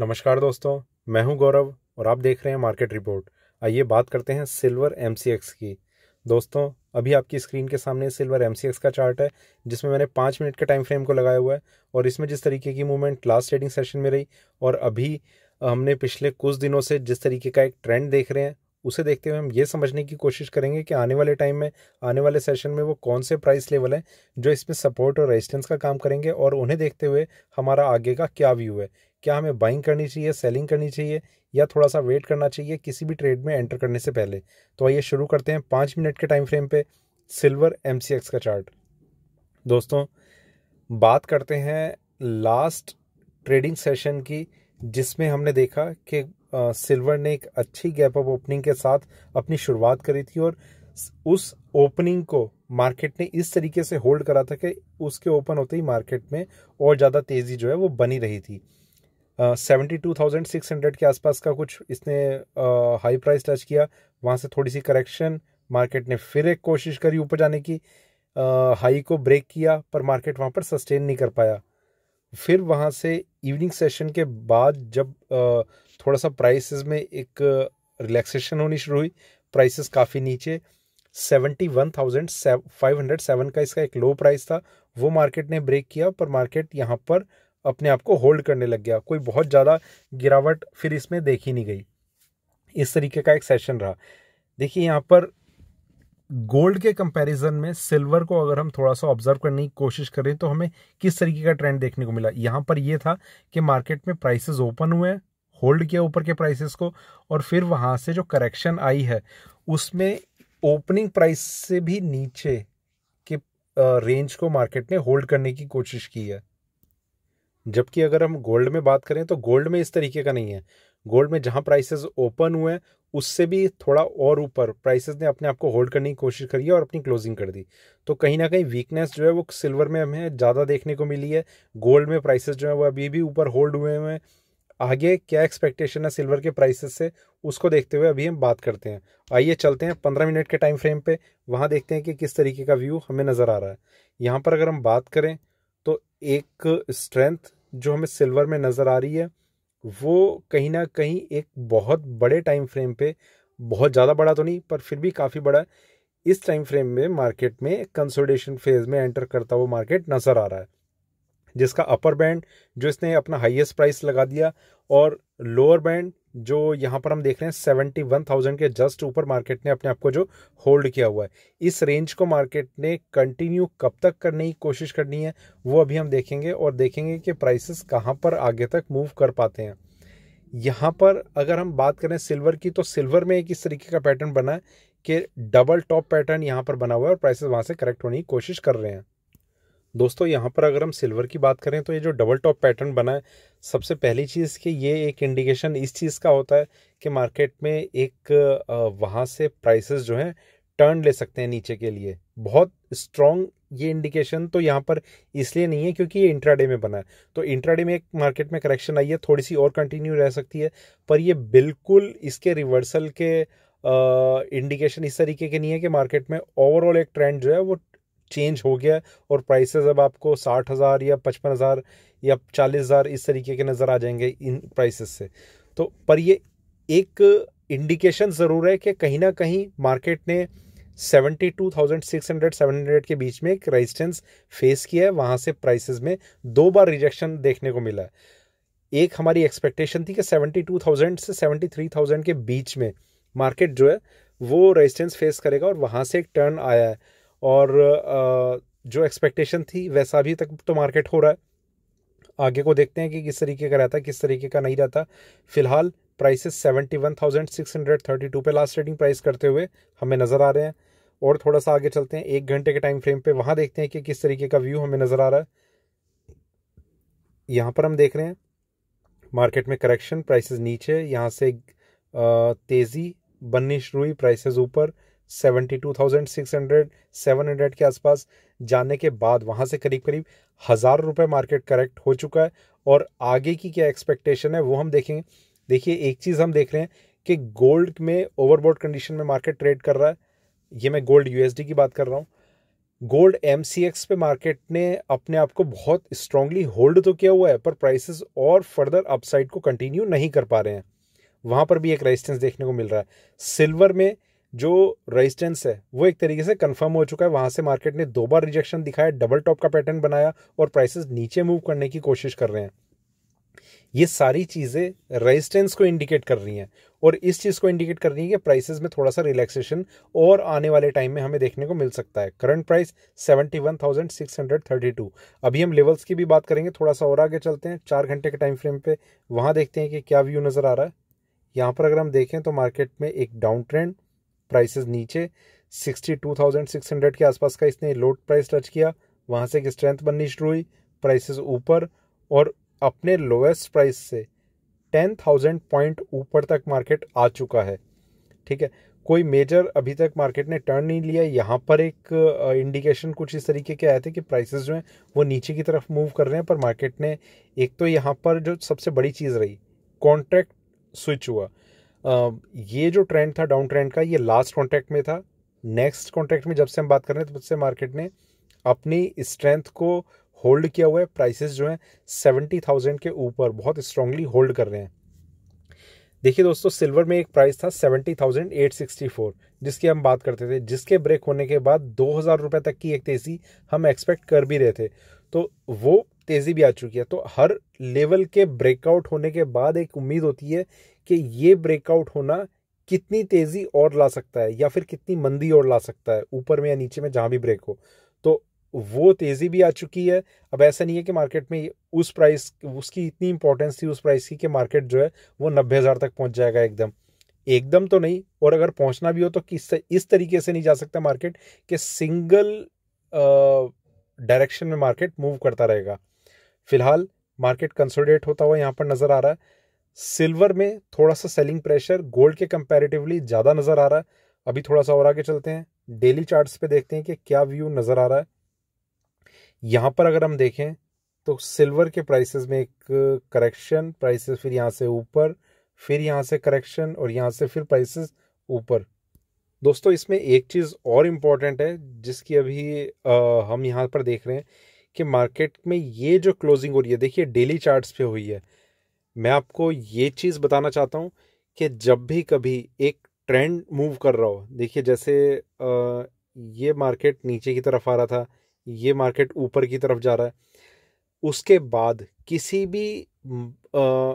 नमस्कार दोस्तों मैं हूं गौरव और आप देख रहे हैं मार्केट रिपोर्ट आइए बात करते हैं सिल्वर एम की दोस्तों अभी आपकी स्क्रीन के सामने सिल्वर एम का चार्ट है जिसमें मैंने पाँच मिनट के टाइम फ्रेम को लगाया हुआ है और इसमें जिस तरीके की मूवमेंट लास्ट ट्रेडिंग सेशन में रही और अभी हमने पिछले कुछ दिनों से जिस तरीके का एक ट्रेंड देख रहे हैं उसे देखते हुए हम ये समझने की कोशिश करेंगे कि आने वाले टाइम में आने वाले सेशन में वो कौन से प्राइस लेवल हैं जो इसमें सपोर्ट और रेजिस्टेंस का काम करेंगे और उन्हें देखते हुए हमारा आगे का क्या व्यू है क्या हमें बाइंग करनी चाहिए सेलिंग करनी चाहिए या थोड़ा सा वेट करना चाहिए किसी भी ट्रेड में एंटर करने से पहले तो आइए शुरू करते हैं पाँच मिनट के टाइम फ्रेम पे सिल्वर एम का चार्ट दोस्तों बात करते हैं लास्ट ट्रेडिंग सेशन की जिसमें हमने देखा कि सिल्वर ने एक अच्छी गैप अप ओपनिंग के साथ अपनी शुरुआत करी थी और उस ओपनिंग को मार्केट ने इस तरीके से होल्ड करा था कि उसके ओपन होते ही मार्केट में और ज़्यादा तेज़ी जो है वो बनी रही थी seventy two thousand six hundred के आसपास का कुछ इसने हाई प्राइस टच किया वहाँ से थोड़ी सी करेक्शन मार्केट ने फिर एक कोशिश करी ऊपर जाने की हाई को ब्रेक किया पर मार्केट वहाँ पर सस्टेन नहीं कर पाया फिर वहाँ से इवनिंग सेशन के बाद जब आ, थोड़ा सा प्राइसेस में एक रिलैक्सेशन होनी शुरू हुई प्राइसेस काफ़ी नीचे seventy one thousand five hundred seven का इसका एक लो प्राइस था वो मार्केट ने ब्रेक किया पर मार्केट यहाँ पर अपने आप को होल्ड करने लग गया कोई बहुत ज़्यादा गिरावट फिर इसमें देखी नहीं गई इस तरीके का एक सेशन रहा देखिए यहाँ पर गोल्ड के कंपैरिजन में सिल्वर को अगर हम थोड़ा सा ऑब्जर्व करने की कोशिश करें तो हमें किस तरीके का ट्रेंड देखने को मिला यहाँ पर यह था कि मार्केट में प्राइसेस ओपन हुए हैं होल्ड किया ऊपर के प्राइसेस को और फिर वहाँ से जो करेक्शन आई है उसमें ओपनिंग प्राइस से भी नीचे के रेंज को मार्केट ने होल्ड करने की कोशिश की है जबकि अगर हम गोल्ड में बात करें तो गोल्ड में इस तरीके का नहीं है गोल्ड में जहाँ प्राइसेस ओपन हुए हैं उससे भी थोड़ा और ऊपर प्राइसेस ने अपने आप को होल्ड करने की कोशिश करी है और अपनी क्लोजिंग कर दी तो कहीं ना कहीं वीकनेस जो है वो सिल्वर में हमें ज़्यादा देखने को मिली है गोल्ड में प्राइसेस जो है वो अभी भी ऊपर होल्ड हुए हुए हैं आगे क्या एक्सपेक्टेशन है सिल्वर के प्राइसेस से उसको देखते हुए अभी हम बात करते हैं आइए चलते हैं पंद्रह मिनट के टाइम फ्रेम पर वहाँ देखते हैं कि किस तरीके का व्यू हमें नज़र आ रहा है यहाँ पर अगर हम बात करें तो एक स्ट्रेंथ जो हमें सिल्वर में नज़र आ रही है वो कहीं ना कहीं एक बहुत बड़े टाइम फ्रेम पे बहुत ज़्यादा बड़ा तो नहीं पर फिर भी काफ़ी बड़ा इस टाइम फ्रेम में मार्केट में कंसोलिडेशन फेज में एंटर करता हुआ मार्केट नज़र आ रहा है जिसका अपर बैंड जो इसने अपना हाईएस्ट प्राइस लगा दिया और लोअर बैंड जो यहाँ पर हम देख रहे हैं सेवेंटी वन थाउजेंड के जस्ट ऊपर मार्केट ने अपने आप को जो होल्ड किया हुआ है इस रेंज को मार्केट ने कंटिन्यू कब तक करने की कोशिश करनी है वो अभी हम देखेंगे और देखेंगे कि प्राइसेस कहाँ पर आगे तक मूव कर पाते हैं यहाँ पर अगर हम बात करें सिल्वर की तो सिल्वर में एक इस तरीके का पैटर्न बना है कि डबल टॉप पैटर्न यहाँ पर बना हुआ है और प्राइसेस वहाँ से करेक्ट होने की कोशिश कर रहे हैं दोस्तों यहाँ पर अगर हम सिल्वर की बात करें तो ये जो डबल टॉप पैटर्न बना है सबसे पहली चीज़ कि ये एक इंडिकेशन इस चीज़ का होता है कि मार्केट में एक वहाँ से प्राइसेस जो हैं टर्न ले सकते हैं नीचे के लिए बहुत स्ट्रॉन्ग ये इंडिकेशन तो यहाँ पर इसलिए नहीं है क्योंकि ये इंट्राडे में बना है तो इंट्राडे में एक मार्केट में करेक्शन आई है थोड़ी सी और कंटिन्यू रह सकती है पर ये बिल्कुल इसके रिवर्सल के इंडिकेशन इस तरीके के नहीं है कि मार्केट में ओवरऑल एक ट्रेंड जो है वो चेंज हो गया और प्राइसेस अब आपको साठ हज़ार या पचपन हज़ार या चालीस हज़ार इस तरीके के नज़र आ जाएंगे इन प्राइसेस से तो पर ये एक इंडिकेशन ज़रूर है कि कहीं ना कहीं मार्केट ने seventy two thousand six hundred seven hundred के बीच में एक रेजिस्टेंस फेस किया है वहाँ से प्राइसेस में दो बार रिजेक्शन देखने को मिला है एक हमारी एक्सपेक्टेशन थी कि सेवेंटी टू थाउजेंड से सेवेंटी थ्री थाउजेंड के बीच में मार्केट जो है वो रेजिस्टेंस फेस करेगा और वहाँ से एक टर्न आया है और जो एक्सपेक्टेशन थी वैसा अभी तक तो मार्केट हो रहा है आगे को देखते हैं कि किस तरीके का रहता है किस तरीके का नहीं रहता फिलहाल prices seventy one thousand six hundred thirty two पर लास्ट ट्रेडिंग प्राइस करते हुए हमें नज़र आ रहे हैं और थोड़ा सा आगे चलते हैं एक घंटे के टाइम फ्रेम पे वहाँ देखते हैं कि किस तरीके का व्यू हमें नज़र आ रहा है यहाँ पर हम देख रहे हैं मार्केट में करेक्शन प्राइसेस नीचे यहाँ से तेज़ी बननी शुरू हुई प्राइसेस ऊपर seventy two thousand six hundred seven hundred के आसपास जाने के बाद वहाँ से करीब करीब हज़ार रुपये मार्केट करेक्ट हो चुका है और आगे की क्या एक्सपेक्टेशन है वो हम देखेंगे देखिए एक चीज़ हम देख रहे हैं कि गोल्ड में ओवरबोर्ड कंडीशन में मार्केट ट्रेड कर रहा है ये मैं गोल्ड यूएसडी की बात कर रहा हूँ गोल्ड एम सी एक्स पे मार्केट ने अपने आप को बहुत स्ट्रांगली होल्ड तो किया हुआ है पर प्राइसेस और फर्दर अपसाइड को कंटिन्यू नहीं कर पा रहे हैं वहाँ पर भी एक रेजिस्टेंस देखने को मिल रहा है सिल्वर में जो रेजिस्टेंस है वो एक तरीके से कंफर्म हो चुका है वहाँ से मार्केट ने दो बार रिजेक्शन दिखाया डबल टॉप का पैटर्न बनाया और प्राइसेस नीचे मूव करने की कोशिश कर रहे हैं ये सारी चीज़ें रेजिस्टेंस को इंडिकेट कर रही हैं और इस चीज़ को इंडिकेट कर रही है कि प्राइसेस में थोड़ा सा रिलैक्सेशन और आने वाले टाइम में हमें देखने को मिल सकता है करंट प्राइस टू अभी हम लेवल्स की भी बात करेंगे थोड़ा सा और आगे चलते हैं चार घंटे के टाइम फ्रेम पे वहाँ देखते हैं कि क्या व्यू नज़र आ रहा है यहाँ पर अगर हम देखें तो मार्केट में एक डाउन ट्रेंड प्राइसेस नीचे 62,600 के आसपास का इसने लोड प्राइस टच किया वहाँ से एक स्ट्रेंथ बननी शुरू हुई प्राइसेस ऊपर और अपने लोएस्ट प्राइस से 10,000 पॉइंट ऊपर तक मार्केट आ चुका है ठीक है कोई मेजर अभी तक मार्केट ने टर्न नहीं लिया यहाँ पर एक इंडिकेशन कुछ इस तरीके के आए थे कि प्राइसेस जो हैं वो नीचे की तरफ मूव कर रहे हैं पर मार्केट ने एक तो यहाँ पर जो सबसे बड़ी चीज़ रही कॉन्ट्रैक्ट स्विच हुआ ये जो ट्रेंड था डाउन ट्रेंड का ये लास्ट कॉन्ट्रैक्ट में था नेक्स्ट कॉन्ट्रैक्ट में जब से हम बात कर रहे हैं तब तो से मार्केट ने अपनी स्ट्रेंथ को होल्ड किया हुआ है प्राइसेस जो हैं सेवेंटी थाउजेंड के ऊपर बहुत स्ट्रांगली होल्ड कर रहे हैं देखिए दोस्तों सिल्वर में एक प्राइस था seventy thousand eight sixty four जिसकी हम बात करते थे जिसके ब्रेक होने के बाद दो हज़ार रुपये तक की एक तेज़ी हम एक्सपेक्ट कर भी रहे थे तो वो तेज़ी भी आ चुकी है तो हर लेवल के ब्रेकआउट होने के बाद एक उम्मीद होती है कि ये ब्रेकआउट होना कितनी तेजी और ला सकता है या फिर कितनी मंदी और ला सकता है ऊपर में या नीचे में जहां भी ब्रेक हो तो वो तेज़ी भी आ चुकी है अब ऐसा नहीं है कि मार्केट में उस प्राइस उसकी इतनी इंपॉर्टेंस थी उस प्राइस की कि मार्केट जो है वो नब्बे हज़ार तक पहुंच जाएगा एकदम एकदम तो नहीं और अगर पहुंचना भी हो तो किस इस तरीके से नहीं जा सकता मार्केट कि सिंगल डायरेक्शन में मार्केट मूव करता रहेगा फिलहाल मार्केट कंसोलिडेट होता हुआ यहाँ पर नज़र आ रहा है सिल्वर में थोड़ा सा सेलिंग प्रेशर गोल्ड के कंपैरेटिवली ज़्यादा नज़र आ रहा है अभी थोड़ा सा और आगे चलते हैं डेली चार्ट्स पे देखते हैं कि क्या व्यू नज़र आ रहा है यहाँ पर अगर हम देखें तो सिल्वर के प्राइसेस में एक करेक्शन प्राइसेस फिर यहाँ से ऊपर फिर यहाँ से करेक्शन और यहाँ से फिर प्राइसेस ऊपर दोस्तों इसमें एक चीज़ और इम्पॉर्टेंट है जिसकी अभी आ, हम यहाँ पर देख रहे हैं कि मार्केट में ये जो क्लोजिंग हो रही है देखिए डेली चार्ट्स पे हुई है मैं आपको ये चीज़ बताना चाहता हूँ कि जब भी कभी एक ट्रेंड मूव कर रहा हो देखिए जैसे ये मार्केट नीचे की तरफ आ रहा था ये मार्केट ऊपर की तरफ जा रहा है उसके बाद किसी भी आ,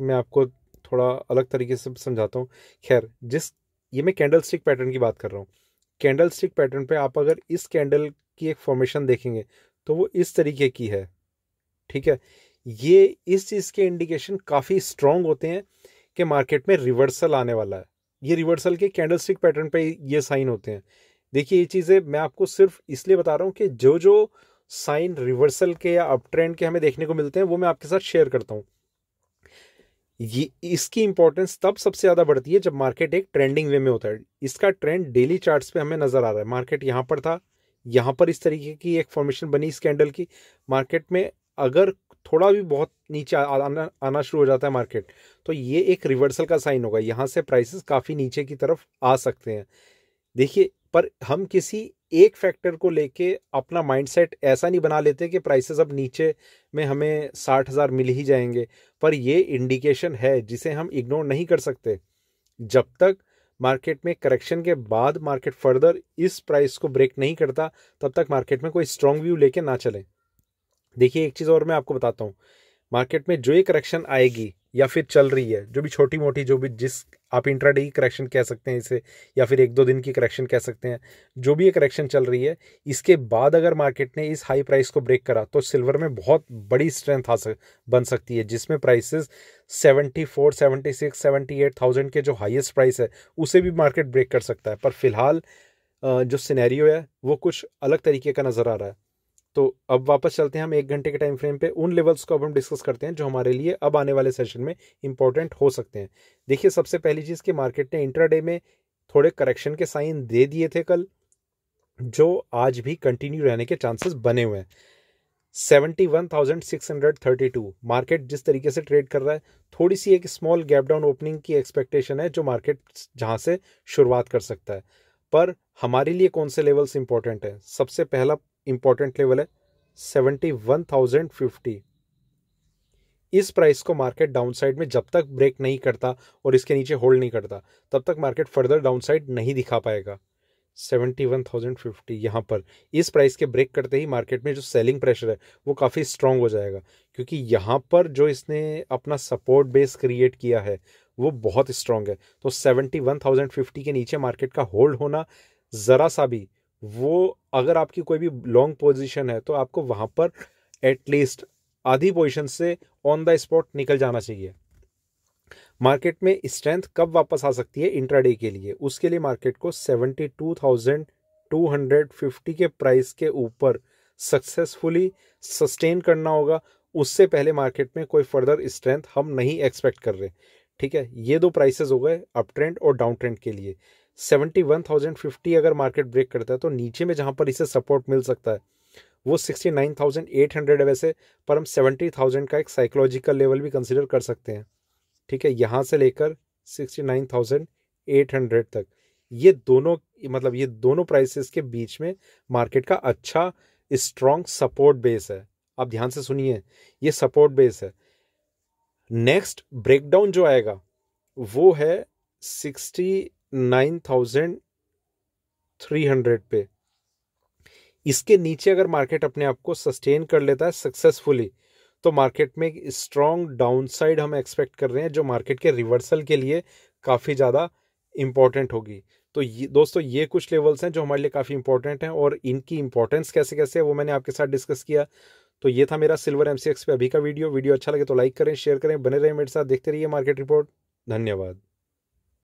मैं आपको थोड़ा अलग तरीके से समझाता हूँ खैर जिस ये मैं कैंडल स्टिक पैटर्न की बात कर रहा हूँ कैंडल स्टिक पैटर्न पे आप अगर इस कैंडल की एक फॉर्मेशन देखेंगे तो वो इस तरीके की है ठीक है ये इस चीज़ के इंडिकेशन काफ़ी स्ट्रॉन्ग होते हैं कि मार्केट में रिवर्सल आने वाला है ये रिवर्सल के कैंडल स्टिक पैटर्न पे ये साइन होते हैं देखिए ये चीज़ें मैं आपको सिर्फ इसलिए बता रहा हूँ कि जो जो साइन रिवर्सल के या अप ट्रेंड के हमें देखने को मिलते हैं वो मैं आपके साथ शेयर करता हूँ ये इसकी इंपॉर्टेंस तब सबसे ज़्यादा बढ़ती है जब मार्केट एक ट्रेंडिंग वे में होता है इसका ट्रेंड डेली चार्ट्स पे हमें नज़र आ रहा है मार्केट यहाँ पर था यहाँ पर इस तरीके की एक फॉर्मेशन बनी इस कैंडल की मार्केट में अगर थोड़ा भी बहुत नीचे आना शुरू हो जाता है मार्केट तो ये एक रिवर्सल का साइन होगा यहाँ से प्राइसेस काफ़ी नीचे की तरफ आ सकते हैं देखिए पर हम किसी एक फैक्टर को लेके अपना माइंडसेट ऐसा नहीं बना लेते कि प्राइसेस अब नीचे में हमें साठ हज़ार मिल ही जाएंगे पर ये इंडिकेशन है जिसे हम इग्नोर नहीं कर सकते जब तक मार्केट में करेक्शन के बाद मार्केट फर्दर इस प्राइस को ब्रेक नहीं करता तब तक मार्केट में कोई स्ट्रॉन्ग व्यू लेके ना चलें देखिए एक चीज़ और मैं आपको बताता हूँ मार्केट में जो ये करेक्शन आएगी या फिर चल रही है जो भी छोटी मोटी जो भी जिस आप इंट्राडे की करेक्शन कह सकते हैं इसे या फिर एक दो दिन की करेक्शन कह सकते हैं जो भी ये करेक्शन चल रही है इसके बाद अगर मार्केट ने इस हाई प्राइस को ब्रेक करा तो सिल्वर में बहुत बड़ी स्ट्रेंथ आ सक बन सकती है जिसमें प्राइसेस सेवेंटी एट थाउजेंड के जो हाइएस्ट प्राइस है उसे भी मार्केट ब्रेक कर सकता है पर फिलहाल जो सिनेरियो है वो कुछ अलग तरीके का नज़र आ रहा है तो अब वापस चलते हैं हम एक घंटे के टाइम फ्रेम पे उन लेवल्स को अब हम डिस्कस करते हैं जो हमारे लिए अब आने वाले सेशन में इंपॉर्टेंट हो सकते हैं देखिए सबसे पहली चीज़ कि मार्केट ने इंट्राडे में थोड़े करेक्शन के साइन दे दिए थे कल जो आज भी कंटिन्यू रहने के चांसेस बने हुए हैं seventy one thousand six hundred thirty two market जिस तरीके से ट्रेड कर रहा है थोड़ी सी एक स्मॉल गैप डाउन ओपनिंग की एक्सपेक्टेशन है जो मार्केट जहां से शुरुआत कर सकता है पर हमारे लिए कौन से लेवल्स इंपॉर्टेंट है सबसे पहला इंपॉर्टेंट लेवल है सेवेंटी वन थाउजेंड फिफ्टी इस प्राइस को मार्केट डाउनसाइड में जब तक ब्रेक नहीं करता और इसके नीचे होल्ड नहीं करता तब तक मार्केट फर्दर डाउनसाइड नहीं दिखा पाएगा सेवेंटी वन थाउजेंड फिफ्टी यहाँ पर इस प्राइस के ब्रेक करते ही मार्केट में जो सेलिंग प्रेशर है वो काफ़ी स्ट्रांग हो जाएगा क्योंकि यहाँ पर जो इसने अपना सपोर्ट बेस क्रिएट किया है वो बहुत स्ट्रांग है तो सेवेंटी वन थाउजेंड फिफ्टी के नीचे मार्केट का होल्ड होना ज़रा सा भी वो अगर आपकी कोई भी लॉन्ग पोजीशन है तो आपको वहाँ पर एटलीस्ट आधी पोजीशन से ऑन द स्पॉट निकल जाना चाहिए मार्केट में स्ट्रेंथ कब वापस आ सकती है इंट्राडे के लिए उसके लिए मार्केट को seventy two thousand two hundred fifty के प्राइस के ऊपर सक्सेसफुली सस्टेन करना होगा उससे पहले मार्केट में कोई फर्दर स्ट्रेंथ हम नहीं एक्सपेक्ट कर रहे ठीक है ये दो प्राइसेस हो गए अप ट्रेंड और डाउन ट्रेंड के लिए सेवेंटी वन थाउजेंड फिफ्टी अगर मार्केट ब्रेक करता है तो नीचे में जहाँ पर इसे सपोर्ट मिल सकता है वो sixty nine thousand eight hundred है वैसे पर हम सेवेंटी थाउजेंड का एक साइकोलॉजिकल लेवल भी कंसिडर कर सकते हैं ठीक है यहाँ से लेकर sixty nine thousand eight hundred तक ये दोनों मतलब ये दोनों प्राइसेस के बीच में मार्केट का अच्छा स्ट्रॉन्ग सपोर्ट बेस है आप ध्यान से सुनिए ये सपोर्ट बेस है नेक्स्ट ब्रेकडाउन जो आएगा वो है sixty nine thousand three hundred पे इसके नीचे अगर मार्केट अपने आप को सस्टेन कर लेता है सक्सेसफुली तो मार्केट में एक स्ट्रॉन्ग साइड हम एक्सपेक्ट कर रहे हैं जो मार्केट के रिवर्सल के लिए काफ़ी ज़्यादा इम्पॉर्टेंट होगी तो ये दोस्तों ये कुछ लेवल्स हैं जो हमारे लिए काफ़ी इंपॉर्टेंट हैं और इनकी इंपॉर्टेंस कैसे कैसे है वो मैंने आपके साथ डिस्कस किया तो ये था मेरा सिल्वर एम पे अभी का वीडियो वीडियो अच्छा लगे तो लाइक करें शेयर करें बने रहें मेरे साथ देखते रहिए मार्केट रिपोर्ट धन्यवाद